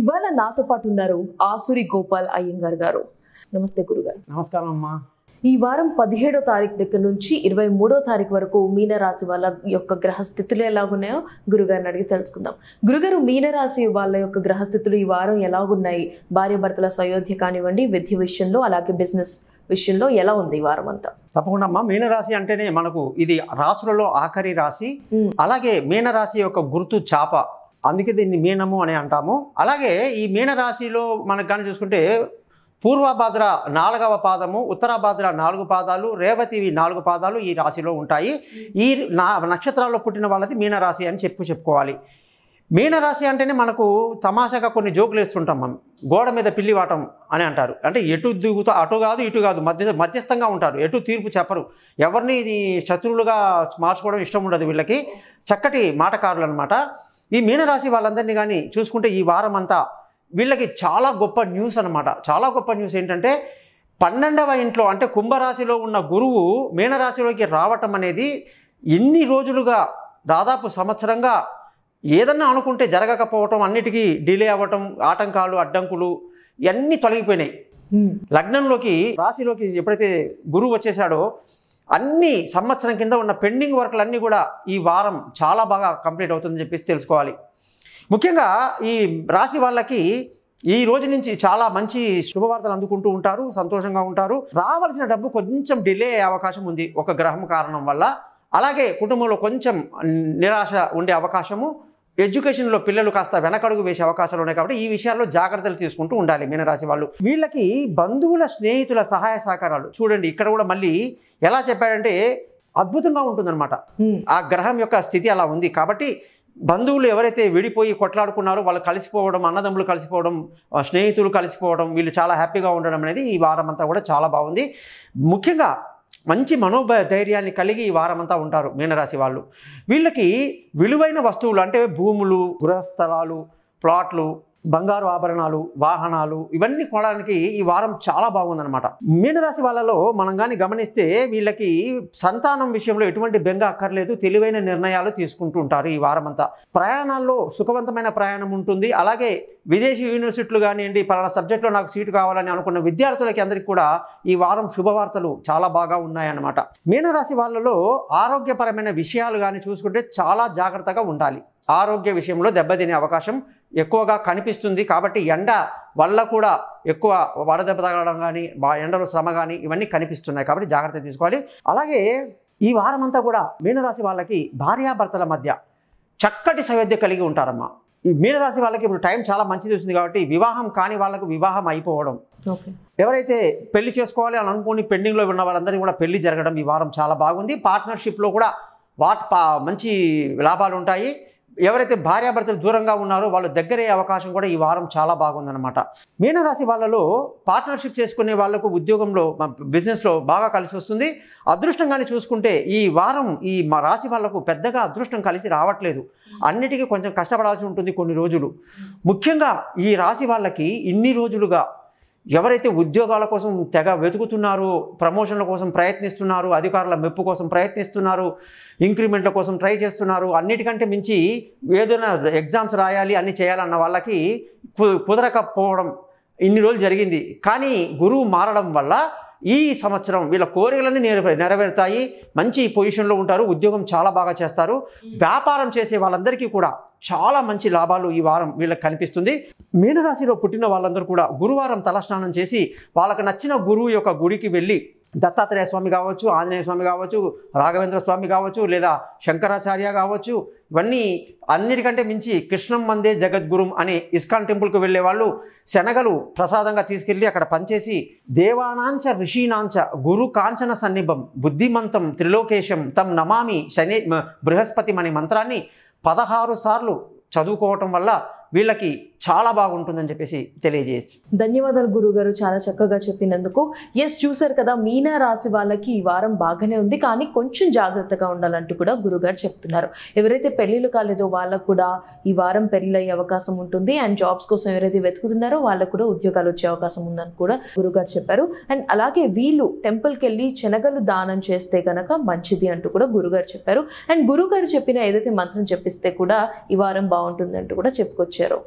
ఇవాళ నాతో పాటు ఉన్నారు ఆసురి గోపాల్ అయ్యంగారు గారు నమస్తే గురుగారు నమస్కారం అమ్మా ఈ వారం పదిహేడో తారీఖు దగ్గర నుంచి ఇరవై మూడో తారీఖు వరకు మీనరాశి వాళ్ళ యొక్క గ్రహస్థితులు ఎలాగున్నాయో గురుగారిని అడిగి తెలుసుకుందాం గురుగారు మీనరాశి వాళ్ళ యొక్క గ్రహస్థితులు ఈ వారం ఎలాగున్నాయి భార్యాభర్తల సయోధ్య కానివ్వండి విద్య విషయంలో అలాగే బిజినెస్ విషయంలో ఎలా ఉంది ఈ వారం అంతా తప్పకుండా అమ్మా మీనరాశి అంటేనే మనకు ఇది రాశులలో ఆఖరి రాశి అలాగే మీనరాశి యొక్క గుర్తు చాప అందుకే దీన్ని మీనము అని అంటాము అలాగే ఈ మీన రాశిలో మనకు కానీ చూసుకుంటే పూర్వభాద్ర నాలుగవ పాదము ఉత్తరభాద్ర నాలుగు పాదాలు రేవతివి నాలుగు పాదాలు ఈ రాశిలో ఉంటాయి ఈ నా నక్షత్రాల్లో పుట్టిన వాళ్ళది మీనరాశి అని చెప్పు చెప్పుకోవాలి మీనరాశి అంటేనే మనకు తమాషాగా కొన్ని జోకులు వేస్తుంటాం మనం గోడ మీద పిల్లివాటం అని అంటారు అంటే ఎటు దిగుతా అటు కాదు ఇటు కాదు మధ్య మధ్యస్థంగా ఉంటారు ఎటు తీర్పు చెప్పరు ఎవరిని శత్రువులుగా మార్చుకోవడం ఇష్టం ఉండదు వీళ్ళకి చక్కటి మాటకారులు అనమాట ఈ మీనరాశి వాళ్ళందరినీ కానీ చూసుకుంటే ఈ వారం అంతా వీళ్ళకి చాలా గొప్ప న్యూస్ అనమాట చాలా గొప్ప న్యూస్ ఏంటంటే పన్నెండవ ఇంట్లో అంటే కుంభరాశిలో ఉన్న గురువు మీనరాశిలోకి రావటం అనేది ఎన్ని రోజులుగా దాదాపు సంవత్సరంగా ఏదన్నా అనుకుంటే జరగకపోవటం అన్నిటికీ డిలే అవ్వటం ఆటంకాలు అడ్డంకులు ఇవన్నీ తొలగిపోయినాయి లగ్నంలోకి రాశిలోకి ఎప్పుడైతే గురువు వచ్చేసాడో అన్ని సంవత్సరం కింద ఉన్న పెండింగ్ వర్క్లన్నీ కూడా ఈ వారం చాలా బాగా కంప్లీట్ అవుతుందని చెప్పేసి తెలుసుకోవాలి ముఖ్యంగా ఈ రాశి వాళ్ళకి ఈ రోజు నుంచి చాలా మంచి శుభవార్తలు అందుకుంటూ ఉంటారు సంతోషంగా ఉంటారు రావాల్సిన డబ్బు కొంచెం డిలే అయ్యే అవకాశం ఉంది ఒక గ్రహం కారణం వల్ల అలాగే కుటుంబంలో కొంచెం నిరాశ ఉండే అవకాశము ఎడ్యుకేషన్లో పిల్లలు కాస్త వెనకడుగు వేసే అవకాశాలు ఉన్నాయి కాబట్టి ఈ విషయాల్లో జాగ్రత్తలు తీసుకుంటూ ఉండాలి మీనరాశి వాళ్ళు వీళ్ళకి బంధువుల స్నేహితుల సహాయ సహకారాలు చూడండి ఇక్కడ కూడా మళ్ళీ ఎలా చెప్పాడంటే అద్భుతంగా ఉంటుందన్నమాట ఆ గ్రహం యొక్క స్థితి అలా ఉంది కాబట్టి బంధువులు ఎవరైతే విడిపోయి కొట్లాడుకున్నారో వాళ్ళు కలిసిపోవడం అన్నదమ్ములు కలిసిపోవడం స్నేహితులు కలిసిపోవడం వీళ్ళు చాలా హ్యాపీగా ఉండడం అనేది ఈ వారం అంతా కూడా చాలా బాగుంది ముఖ్యంగా మంచి మనోభ ధైర్యాన్ని కలిగి ఈ వారమంతా ఉంటారు మీనరాశి వాళ్ళు వీళ్ళకి విలువైన వస్తువులు అంటే భూములు గృహస్థలాలు ప్లాట్లు బంగారు ఆభరణాలు వాహనాలు ఇవన్నీ కొనడానికి ఈ వారం చాలా బాగుందనమాట మీనరాశి వాళ్ళలో మనం కానీ గమనిస్తే వీళ్ళకి సంతానం విషయంలో ఎటువంటి బెంగ అక్కర్లేదు తెలివైన నిర్ణయాలు తీసుకుంటూ ఉంటారు ఈ వారం అంతా ప్రయాణాల్లో సుఖవంతమైన ప్రయాణం ఉంటుంది అలాగే విదేశీ యూనివర్సిటీలు కానివ్వండి పలానా సబ్జెక్టులో నాకు సీటు కావాలని అనుకున్న విద్యార్థులకి అందరికీ కూడా ఈ వారం శుభవార్తలు చాలా బాగా ఉన్నాయన్నమాట మీనరాశి వాళ్ళలో ఆరోగ్యపరమైన విషయాలు కానీ చూసుకుంటే చాలా జాగ్రత్తగా ఉండాలి ఆరోగ్య విషయంలో దెబ్బతినే అవకాశం ఎక్కువగా కనిపిస్తుంది కాబట్టి ఎండ వల్ల కూడా ఎక్కువ వడదెబ్బ తగలడం కానీ ఎండలు శ్రమ కానీ ఇవన్నీ కనిపిస్తున్నాయి కాబట్టి జాగ్రత్త తీసుకోవాలి అలాగే ఈ వారం అంతా కూడా మీనరాశి వాళ్ళకి భార్యాభర్తల మధ్య చక్కటి సయోధ్య కలిగి ఉంటారమ్మా ఈ మీనరాశి వాళ్ళకి ఇప్పుడు టైం చాలా మంచిది వచ్చింది కాబట్టి వివాహం కాని వాళ్ళకు వివాహం అయిపోవడం ఎవరైతే పెళ్లి చేసుకోవాలి అని అనుకుని పెండింగ్లో ఉన్న వాళ్ళందరికీ కూడా పెళ్లి జరగడం ఈ వారం చాలా బాగుంది పార్ట్నర్షిప్లో కూడా వాట్ మంచి లాభాలు ఉంటాయి ఎవరైతే భార్యాభర్తలు దూరంగా ఉన్నారో వాళ్ళు దగ్గరే అవకాశం కూడా ఈ వారం చాలా బాగుందన్నమాట మీనరాశి వాళ్ళలో పార్ట్నర్షిప్ చేసుకునే వాళ్ళకు ఉద్యోగంలో బిజినెస్లో బాగా కలిసి వస్తుంది అదృష్టంగానే చూసుకుంటే ఈ వారం ఈ మా రాశి వాళ్ళకు పెద్దగా అదృష్టం కలిసి రావట్లేదు అన్నిటికీ కొంచెం కష్టపడాల్సి ఉంటుంది కొన్ని రోజులు ముఖ్యంగా ఈ రాశి వాళ్ళకి ఇన్ని రోజులుగా ఎవరైతే ఉద్యోగాల కోసం తెగ వెతుకుతున్నారో ప్రమోషన్ల కోసం ప్రయత్నిస్తున్నారు అధికారుల మెప్పు కోసం ప్రయత్నిస్తున్నారు ఇంక్రిమెంట్ల కోసం ట్రై చేస్తున్నారు అన్నిటికంటే మించి ఏదైనా ఎగ్జామ్స్ రాయాలి అన్ని చేయాలన్న వాళ్ళకి కుదరకపోవడం ఇన్ని రోజులు జరిగింది కానీ గురువు మారడం వల్ల ఈ సంవత్సరం వీళ్ళ కోరికలన్నీ నెరవేరుతాయి మంచి పొజిషన్లో ఉంటారు ఉద్యోగం చాలా బాగా చేస్తారు వ్యాపారం చేసే వాళ్ళందరికీ కూడా చాలా మంచి లాభాలు ఈ వారం వీళ్ళకి కనిపిస్తుంది మీనరాశిలో పుట్టిన వాళ్ళందరూ కూడా గురువారం తలస్నానం చేసి వాళ్ళకు నచ్చిన గురువు యొక్క గుడికి వెళ్ళి దత్తాత్రేయ స్వామి కావచ్చు ఆంజనేయ స్వామి కావచ్చు రాఘవేంద్ర స్వామి కావచ్చు లేదా శంకరాచార్య కావచ్చు ఇవన్నీ అన్నిటికంటే మించి కృష్ణం మందే జగద్గురుం అనే ఇస్కాన్ టెంపుల్కి వెళ్ళే వాళ్ళు శనగలు ప్రసాదంగా తీసుకెళ్ళి అక్కడ పనిచేసి దేవానాంచ ఋషీనాంచ గురు కాంచన సన్నిభం బుద్ధిమంతం త్రిలోకేశం తమ్ నమామి శని బృహస్పతి అనే మంత్రాన్ని పదహారు సార్లు చదువుకోవటం వల్ల వీళ్ళకి చాలా బాగుంటుందని చెప్పేసి తెలియజేయచ్చు ధన్యవాదాలు గురుగారు చాలా చక్కగా చెప్పినందుకు ఎస్ చూసారు కదా మీనా రాశి వాళ్ళకి ఈ వారం బాగానే ఉంది కానీ కొంచెం జాగ్రత్తగా ఉండాలంటూ కూడా గురుగారు చెప్తున్నారు ఎవరైతే పెళ్లిళ్ళు కాలేదో వాళ్ళకు కూడా ఈ వారం పెళ్ళిళ్ళయ్యే అవకాశం ఉంటుంది అండ్ జాబ్స్ కోసం ఎవరైతే వెతుకుతున్నారో వాళ్ళకు కూడా ఉద్యోగాలు వచ్చే అవకాశం ఉందని కూడా గురుగారు చెప్పారు అండ్ అలాగే వీళ్ళు టెంపుల్కి వెళ్ళి శనగలు దానం చేస్తే కనుక మంచిది అంటూ కూడా గురుగారు చెప్పారు అండ్ గురుగారు చెప్పిన ఏదైతే మంత్రం చెప్పిస్తే కూడా ఈ వారం బాగుంటుంది అంటూ కూడా చెప్పుకొచ్చారు చేశారు